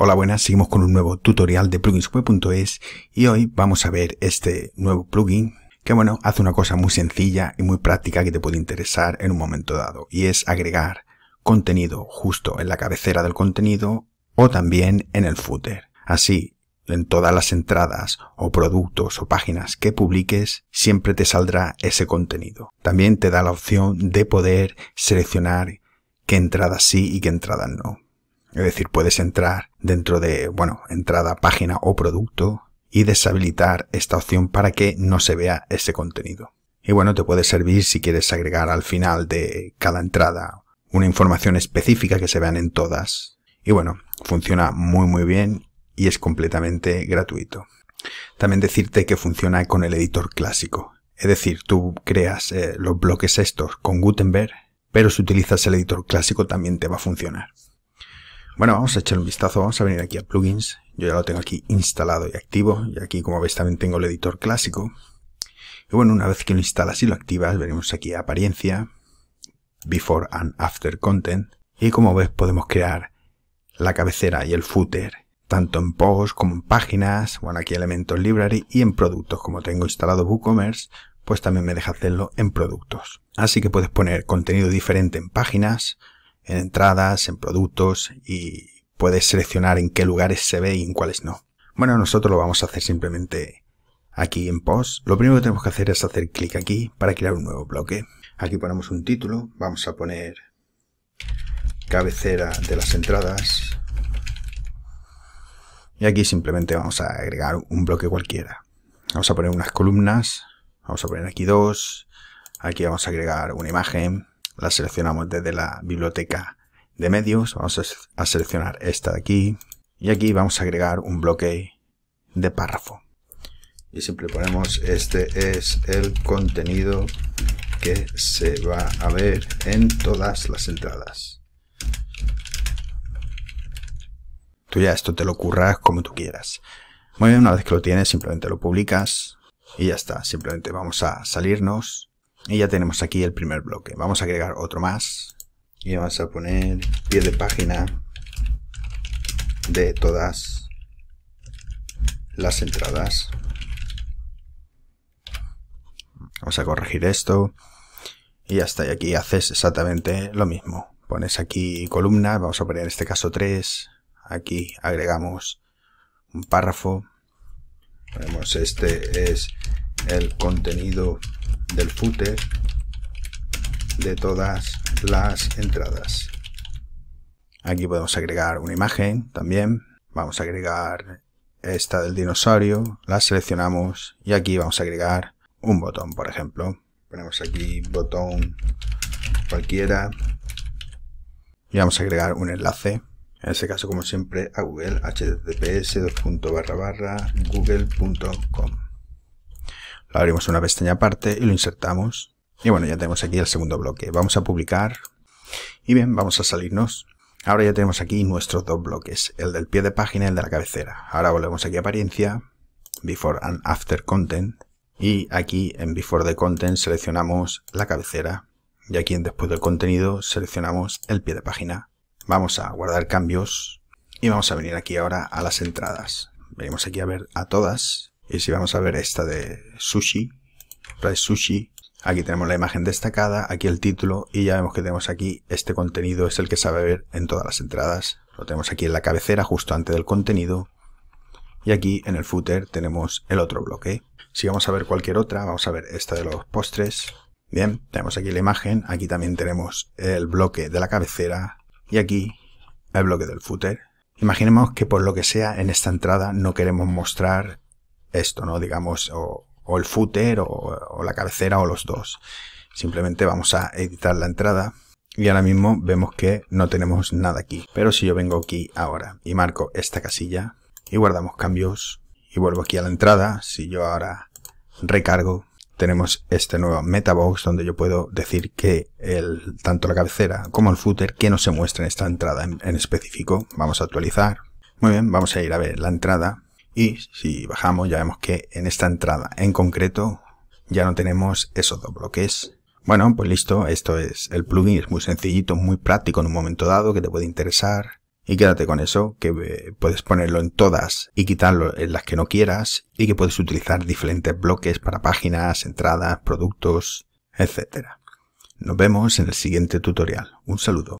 Hola buenas, seguimos con un nuevo tutorial de pluginsweb.es y hoy vamos a ver este nuevo plugin que bueno, hace una cosa muy sencilla y muy práctica que te puede interesar en un momento dado y es agregar contenido justo en la cabecera del contenido o también en el footer. Así, en todas las entradas o productos o páginas que publiques, siempre te saldrá ese contenido. También te da la opción de poder seleccionar qué entradas sí y qué entradas no. Es decir, puedes entrar dentro de, bueno, entrada, página o producto y deshabilitar esta opción para que no se vea ese contenido. Y bueno, te puede servir si quieres agregar al final de cada entrada una información específica que se vean en todas. Y bueno, funciona muy muy bien y es completamente gratuito. También decirte que funciona con el editor clásico. Es decir, tú creas eh, los bloques estos con Gutenberg, pero si utilizas el editor clásico también te va a funcionar. Bueno, vamos a echar un vistazo, vamos a venir aquí a plugins, yo ya lo tengo aquí instalado y activo, y aquí como veis también tengo el editor clásico. Y bueno, una vez que lo instalas y lo activas, veremos aquí apariencia, before and after content, y como ves podemos crear la cabecera y el footer, tanto en posts como en páginas, bueno aquí elementos library y en productos, como tengo instalado WooCommerce, pues también me deja hacerlo en productos. Así que puedes poner contenido diferente en páginas, en entradas, en productos y puedes seleccionar en qué lugares se ve y en cuáles no. Bueno, nosotros lo vamos a hacer simplemente aquí en post. Lo primero que tenemos que hacer es hacer clic aquí para crear un nuevo bloque. Aquí ponemos un título, vamos a poner cabecera de las entradas. Y aquí simplemente vamos a agregar un bloque cualquiera. Vamos a poner unas columnas, vamos a poner aquí dos, aquí vamos a agregar una imagen, la seleccionamos desde la biblioteca de medios, vamos a seleccionar esta de aquí y aquí vamos a agregar un bloque de párrafo y siempre ponemos este es el contenido que se va a ver en todas las entradas tú ya esto te lo curras como tú quieras muy bien una vez que lo tienes simplemente lo publicas y ya está simplemente vamos a salirnos y ya tenemos aquí el primer bloque. Vamos a agregar otro más. Y vamos a poner pie de página de todas las entradas. Vamos a corregir esto. Y ya está. Y aquí haces exactamente lo mismo. Pones aquí columna. Vamos a poner en este caso 3. Aquí agregamos un párrafo. Ponemos este es el contenido del footer de todas las entradas. Aquí podemos agregar una imagen también. Vamos a agregar esta del dinosaurio, la seleccionamos y aquí vamos a agregar un botón, por ejemplo. Ponemos aquí botón cualquiera y vamos a agregar un enlace. En este caso, como siempre, a Google, https://google.com. Lo abrimos una pestaña aparte y lo insertamos. Y bueno, ya tenemos aquí el segundo bloque. Vamos a publicar. Y bien, vamos a salirnos. Ahora ya tenemos aquí nuestros dos bloques, el del pie de página y el de la cabecera. Ahora volvemos aquí a apariencia, before and after content. Y aquí en before the content seleccionamos la cabecera. Y aquí en después del contenido seleccionamos el pie de página. Vamos a guardar cambios. Y vamos a venir aquí ahora a las entradas. Venimos aquí a ver a todas y si vamos a ver esta de sushi, de Sushi, aquí tenemos la imagen destacada, aquí el título y ya vemos que tenemos aquí este contenido es el que sabe ver en todas las entradas. Lo tenemos aquí en la cabecera justo antes del contenido y aquí en el footer tenemos el otro bloque. Si vamos a ver cualquier otra, vamos a ver esta de los postres. Bien, tenemos aquí la imagen, aquí también tenemos el bloque de la cabecera y aquí el bloque del footer. Imaginemos que por lo que sea en esta entrada no queremos mostrar esto, ¿no? Digamos, o, el footer o, la cabecera o los dos. Simplemente vamos a editar la entrada y ahora mismo vemos que no tenemos nada aquí. Pero si yo vengo aquí ahora y marco esta casilla y guardamos cambios y vuelvo aquí a la entrada, si yo ahora recargo, tenemos este nuevo metabox donde yo puedo decir que tanto la cabecera como el footer que no se muestra en esta entrada en específico. Vamos a actualizar. Muy bien, vamos a ir a ver la entrada y si bajamos ya vemos que en esta entrada en concreto ya no tenemos esos dos bloques. Bueno, pues listo, esto es el plugin, es muy sencillito, muy práctico en un momento dado que te puede interesar. Y quédate con eso, que eh, puedes ponerlo en todas y quitarlo en las que no quieras y que puedes utilizar diferentes bloques para páginas, entradas, productos, etc. Nos vemos en el siguiente tutorial. Un saludo.